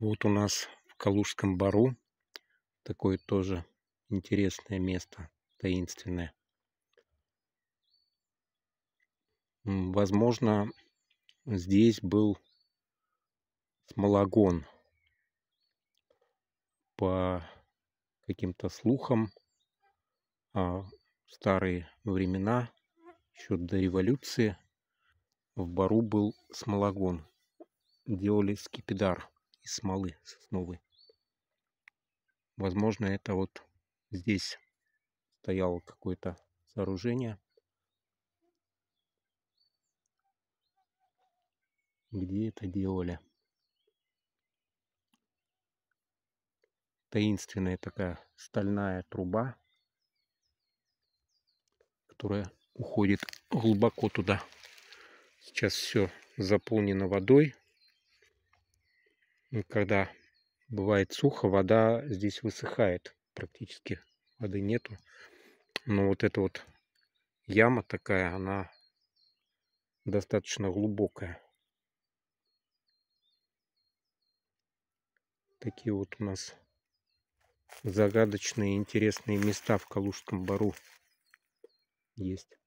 Вот у нас в Калужском бару такое тоже интересное место, таинственное. Возможно, здесь был смолагон. По каким-то слухам, а, в старые времена, еще до революции, в Бару был смолагон. Делали скипидар из смолы сосновой. Возможно, это вот здесь стояло какое-то сооружение, где это делали. Таинственная такая стальная труба, которая уходит глубоко туда. Сейчас все заполнено водой когда бывает сухо, вода здесь высыхает. Практически воды нету. Но вот эта вот яма такая, она достаточно глубокая. Такие вот у нас загадочные интересные места в Калужском бару есть.